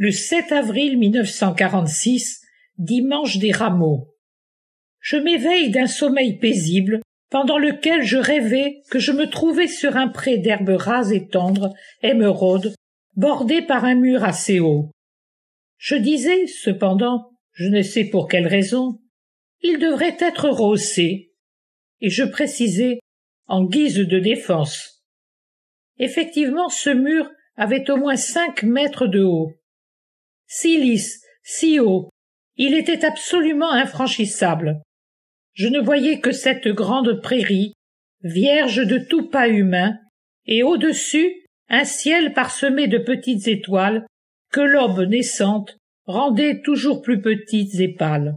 le 7 avril 1946, dimanche des rameaux. Je m'éveille d'un sommeil paisible pendant lequel je rêvais que je me trouvais sur un pré d'herbe rase et tendre, émeraude, bordé par un mur assez haut. Je disais, cependant, je ne sais pour quelle raison, il devrait être rehaussé. Et je précisais, en guise de défense. Effectivement, ce mur avait au moins cinq mètres de haut si lisse, si haut. Il était absolument infranchissable. Je ne voyais que cette grande prairie, vierge de tout pas humain, et au-dessus un ciel parsemé de petites étoiles que l'aube naissante rendait toujours plus petites et pâles.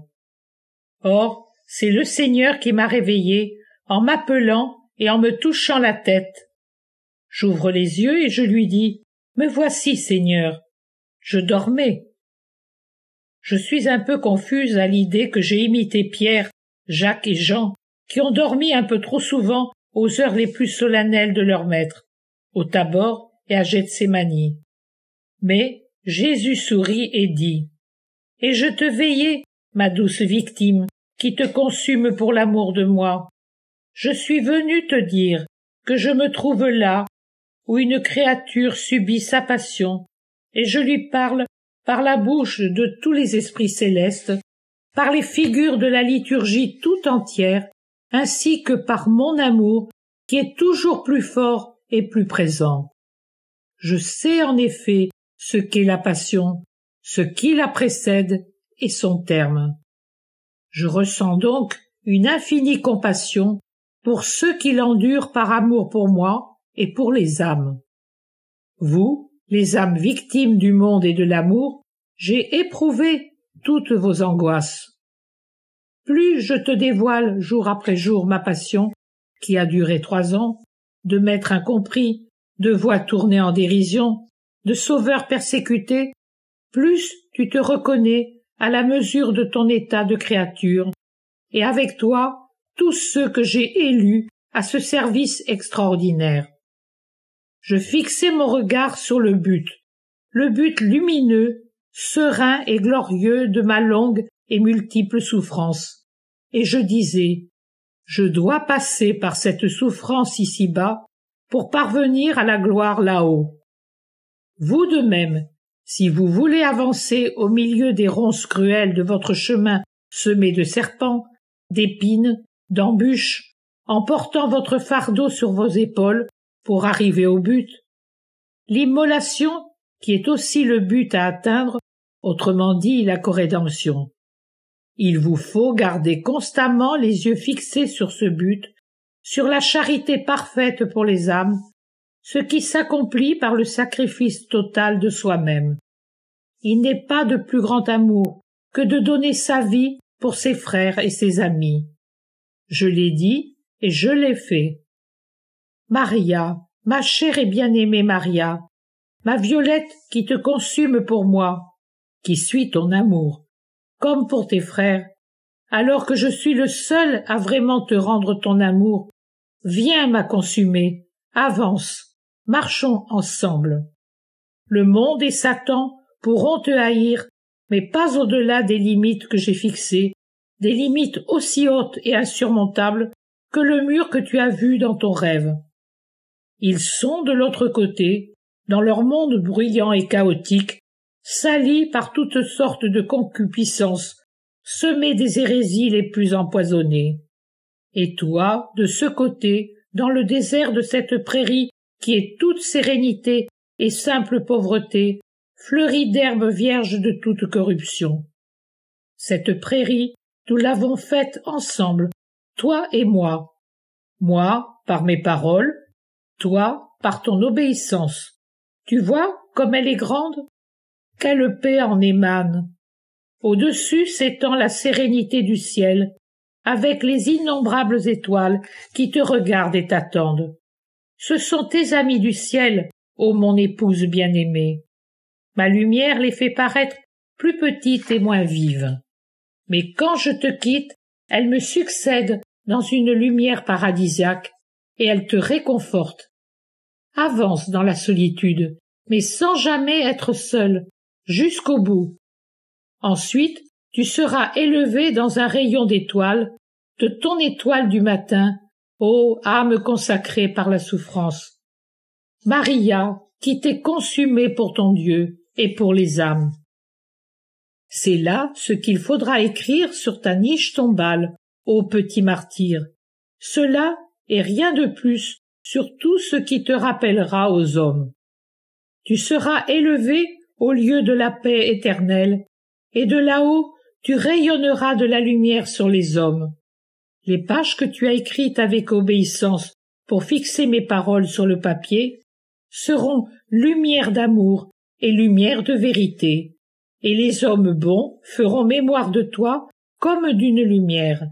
Or, c'est le Seigneur qui m'a réveillé en m'appelant et en me touchant la tête. J'ouvre les yeux et je lui dis Me voici, Seigneur. Je dormais. Je suis un peu confuse à l'idée que j'ai imité Pierre, Jacques et Jean, qui ont dormi un peu trop souvent aux heures les plus solennelles de leur maître, au Tabor et à Gethsemane. Mais Jésus sourit et dit Et je te veillais, ma douce victime, qui te consume pour l'amour de moi. Je suis venu te dire que je me trouve là, où une créature subit sa passion, et je lui parle par la bouche de tous les esprits célestes, par les figures de la liturgie tout entière, ainsi que par mon amour qui est toujours plus fort et plus présent. Je sais en effet ce qu'est la passion, ce qui la précède et son terme. Je ressens donc une infinie compassion pour ceux qui l'endurent par amour pour moi et pour les âmes. Vous, les âmes victimes du monde et de l'amour, j'ai éprouvé toutes vos angoisses. Plus je te dévoile jour après jour ma passion, qui a duré trois ans, de maître incompris, de voix tournée en dérision, de sauveur persécuté, plus tu te reconnais à la mesure de ton état de créature, et avec toi tous ceux que j'ai élus à ce service extraordinaire. Je fixai mon regard sur le but, le but lumineux, serein et glorieux de ma longue et multiple souffrance. Et je disais Je dois passer par cette souffrance ici bas pour parvenir à la gloire là-haut. Vous de même, si vous voulez avancer au milieu des ronces cruelles de votre chemin semé de serpents, d'épines, d'embûches, en portant votre fardeau sur vos épaules pour arriver au but. L'immolation qui est aussi le but à atteindre, autrement dit la corrédemption. Il vous faut garder constamment les yeux fixés sur ce but, sur la charité parfaite pour les âmes, ce qui s'accomplit par le sacrifice total de soi-même. Il n'est pas de plus grand amour que de donner sa vie pour ses frères et ses amis. Je l'ai dit et je l'ai fait. Maria, ma chère et bien-aimée Maria, ma violette qui te consume pour moi, qui suis ton amour, comme pour tes frères, alors que je suis le seul à vraiment te rendre ton amour, viens m'a consumer, avance, marchons ensemble. Le monde et Satan pourront te haïr, mais pas au-delà des limites que j'ai fixées, des limites aussi hautes et insurmontables que le mur que tu as vu dans ton rêve. Ils sont de l'autre côté, dans leur monde bruyant et chaotique, salis par toutes sortes de concupiscences, semés des hérésies les plus empoisonnées. Et toi, de ce côté, dans le désert de cette prairie qui est toute sérénité et simple pauvreté, fleurie d'herbes vierges de toute corruption. Cette prairie, nous l'avons faite ensemble, toi et moi. Moi, par mes paroles, toi, par ton obéissance. Tu vois comme elle est grande? Quelle paix en émane. Au dessus s'étend la sérénité du ciel, avec les innombrables étoiles qui te regardent et t'attendent. Ce sont tes amis du ciel, ô mon épouse bien-aimée. Ma lumière les fait paraître plus petites et moins vives. Mais quand je te quitte, elle me succède dans une lumière paradisiaque, et elle te réconforte avance dans la solitude, mais sans jamais être seul, jusqu'au bout. Ensuite, tu seras élevé dans un rayon d'étoiles, de ton étoile du matin, ô âme consacrée par la souffrance. Maria, qui t'es consumée pour ton Dieu et pour les âmes. C'est là ce qu'il faudra écrire sur ta niche tombale, ô petit martyr. Cela, et rien de plus, sur tout ce qui te rappellera aux hommes. Tu seras élevé au lieu de la paix éternelle, et de là-haut tu rayonneras de la lumière sur les hommes. Les pages que tu as écrites avec obéissance pour fixer mes paroles sur le papier seront lumière d'amour et lumière de vérité, et les hommes bons feront mémoire de toi comme d'une lumière.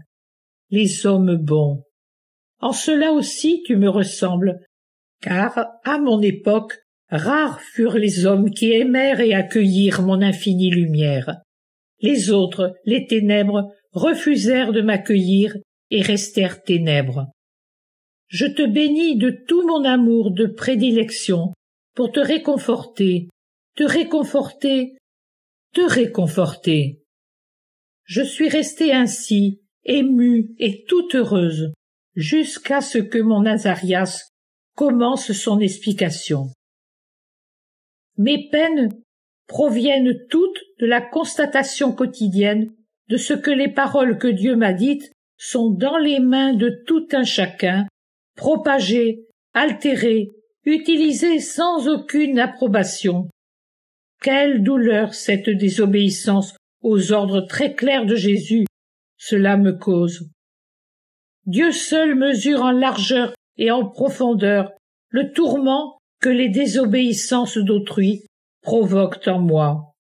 Les hommes bons. En cela aussi tu me ressembles, car à mon époque rares furent les hommes qui aimèrent et accueillirent mon infinie lumière. Les autres, les ténèbres, refusèrent de m'accueillir et restèrent ténèbres. Je te bénis de tout mon amour de prédilection pour te réconforter, te réconforter, te réconforter. Je suis restée ainsi, émue et toute heureuse, jusqu'à ce que mon Nazarias commence son explication. Mes peines proviennent toutes de la constatation quotidienne de ce que les paroles que Dieu m'a dites sont dans les mains de tout un chacun, propagées, altérées, utilisées sans aucune approbation. Quelle douleur cette désobéissance aux ordres très clairs de Jésus cela me cause. Dieu seul mesure en largeur et en profondeur le tourment que les désobéissances d'autrui provoquent en moi.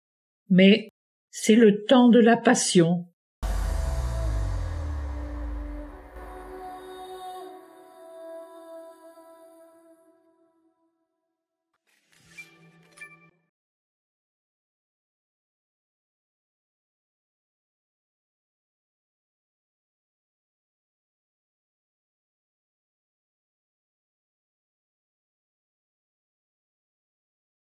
Mais c'est le temps de la passion,